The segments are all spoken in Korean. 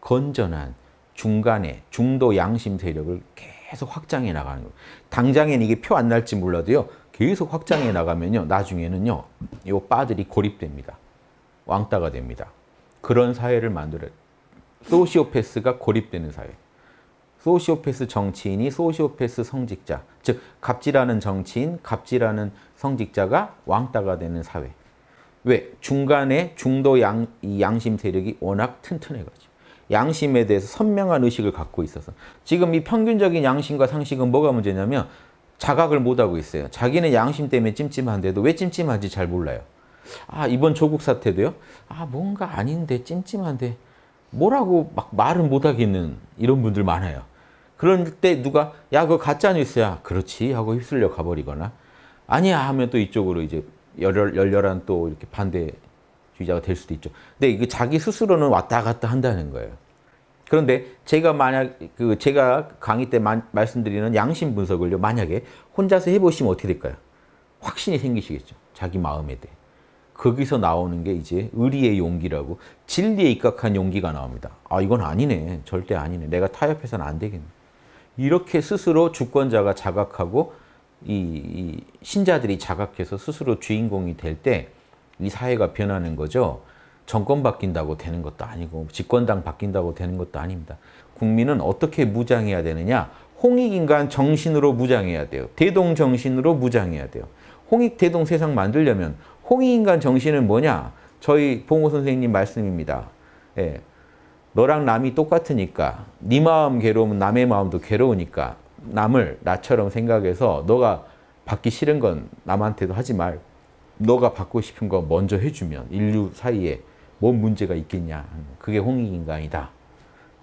건전한 중간에 중도 양심 세력을 계속 확장해 나가는 거예요. 당장엔 이게 표 안 날지 몰라도요. 계속 확장해 나가면요. 나중에는요. 이 빠들이 고립됩니다. 왕따가 됩니다. 그런 사회를 만들어 소시오패스가 고립되는 사회. 소시오패스 정치인이 소시오패스 성직자, 즉 갑질하는 정치인, 갑질하는 성직자가 왕따가 되는 사회. 왜? 중간에 중도 양, 이 양심 세력이 워낙 튼튼해가지고. 양심에 대해서 선명한 의식을 갖고 있어서 지금 이 평균적인 양심과 상식은 뭐가 문제냐면 자각을 못하고 있어요. 자기는 양심 때문에 찜찜한데도 왜 찜찜한지 잘 몰라요. 아 이번 조국 사태도요. 아 뭔가 아닌데 찜찜한데 뭐라고 막 말은 못하겠는 이런 분들 많아요. 그럴 때 누가 야 그거 가짜뉴스야. 그렇지 하고 휩쓸려 가버리거나 아니야 하면 또 이쪽으로 이제 열렬, 열렬한 또 이렇게 반대 주의자가 될 수도 있죠. 근데 그 자기 스스로는 왔다 갔다 한다는 거예요. 그런데 제가 만약 그 제가 강의 때 마, 말씀드리는 양심 분석을요. 만약에 혼자서 해보시면 어떻게 될까요? 확신이 생기시겠죠. 자기 마음에 대해. 거기서 나오는 게 이제 의리의 용기라고 진리에 입각한 용기가 나옵니다. 아 이건 아니네. 절대 아니네. 내가 타협해서는 안 되겠네. 이렇게 스스로 주권자가 자각하고 이, 이 신자들이 자각해서 스스로 주인공이 될때 이 사회가 변하는 거죠. 정권 바뀐다고 되는 것도 아니고 집권당 바뀐다고 되는 것도 아닙니다. 국민은 어떻게 무장해야 되느냐? 홍익인간 정신으로 무장해야 돼요. 대동 정신으로 무장해야 돼요. 홍익 대동 세상 만들려면 홍익인간 정신은 뭐냐? 저희 봉호 선생님 말씀입니다. 예. 너랑 남이 똑같으니까 네 마음 괴로우면 남의 마음도 괴로우니까 남을 나처럼 생각해서 너가 받기 싫은 건 남한테도 하지 말고 너가 받고 싶은 거 먼저 해주면 인류 사이에 뭔 문제가 있겠냐. 그게 홍익인간이다.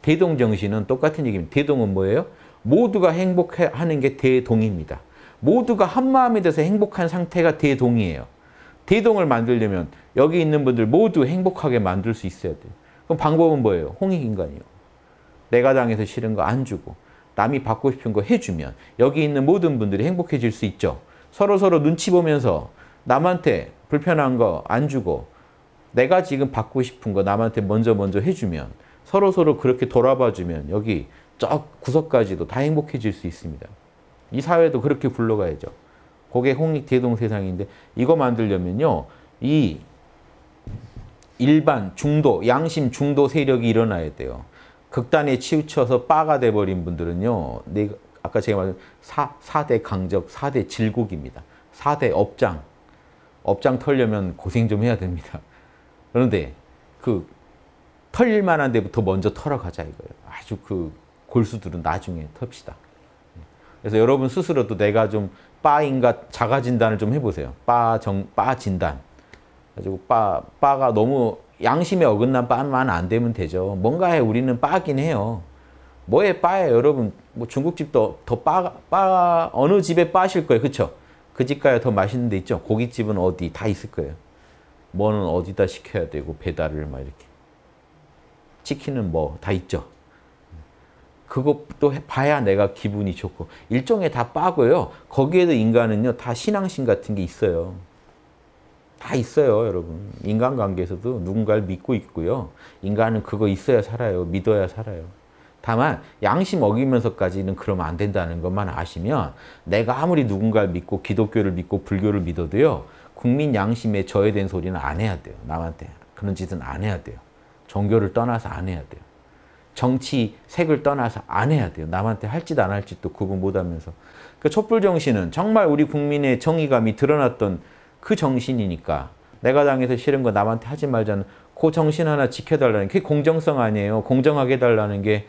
대동 정신은 똑같은 얘기입니다. 대동은 뭐예요? 모두가 행복하는 게 대동입니다. 모두가 한마음이 돼서 행복한 상태가 대동이에요. 대동을 만들려면 여기 있는 분들 모두 행복하게 만들 수 있어야 돼요. 그럼 방법은 뭐예요? 홍익인간이요. 내가 당해서 싫은 거 안 주고 남이 받고 싶은 거 해주면 여기 있는 모든 분들이 행복해질 수 있죠. 서로서로 서로 눈치 보면서 남한테 불편한 거 안 주고 내가 지금 받고 싶은 거 남한테 먼저 먼저 해주면 서로 서로 그렇게 돌아봐주면 여기 저 구석까지도 다 행복해질 수 있습니다. 이 사회도 그렇게 굴러가야죠. 그게 홍익 대동 세상인데 이거 만들려면요. 이 일반 중도, 양심 중도 세력이 일어나야 돼요. 극단에 치우쳐서 빠가 돼버린 분들은요. 아까 제가 말한 4, 대 강적, 4대 질곡입니다. 4대 업장. 업장 털려면 고생 좀 해야 됩니다. 그런데 그 털릴만한 데부터 먼저 털어가자 이거예요. 아주 그 골수들은 나중에 텁시다. 그래서 여러분 스스로도 내가 좀 빠인가 자가 진단을 좀 해보세요. 빠 정 빠 진단. 가지고 빠 빠가 너무 양심에 어긋난 빠만 안 되면 되죠. 뭔가에 우리는 빠긴 해요. 뭐에 빠예요, 여러분? 뭐 중국집도 더 빠, 빠 어느 집에 빠실 거예요, 그렇죠? 그집 가야 더 맛있는 데 있죠. 고깃집은 어디 다 있을 거예요. 뭐는 어디다 시켜야 되고 배달을 막 이렇게. 치킨은 뭐 다 있죠. 그것도 봐야 내가 기분이 좋고 일종의 다 빠고요. 거기에도 인간은요. 다 신앙심 같은 게 있어요. 다 있어요, 여러분. 인간관계에서도 누군가를 믿고 있고요. 인간은 그거 있어야 살아요. 믿어야 살아요. 다만 양심 어기면서까지는 그러면 안 된다는 것만 아시면 내가 아무리 누군가를 믿고 기독교를 믿고 불교를 믿어도요. 국민 양심에 저해된 소리는 안 해야 돼요. 남한테. 그런 짓은 안 해야 돼요. 종교를 떠나서 안 해야 돼요. 정치 색을 떠나서 안 해야 돼요. 남한테 할 짓 안 할 짓도 구분 못하면서. 그 그러니까 촛불정신은 정말 우리 국민의 정의감이 드러났던 그 정신이니까 내가 당해서 싫은 거 남한테 하지 말자는 그 정신 하나 지켜달라는 게 공정성 아니에요. 공정하게 달라는 게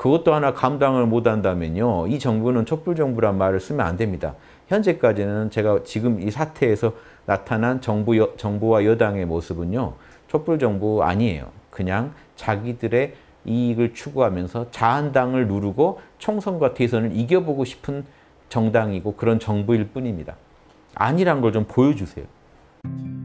그것도 하나 감당을 못한다면요. 이 정부는 촛불정부란 말을 쓰면 안 됩니다. 현재까지는 제가 지금 이 사태에서 나타난 정부 여, 정부와 여당의 모습은요. 촛불정부 아니에요. 그냥 자기들의 이익을 추구하면서 자한당을 누르고 총선과 대선을 이겨보고 싶은 정당이고 그런 정부일 뿐입니다. 아니란 걸 좀 보여주세요.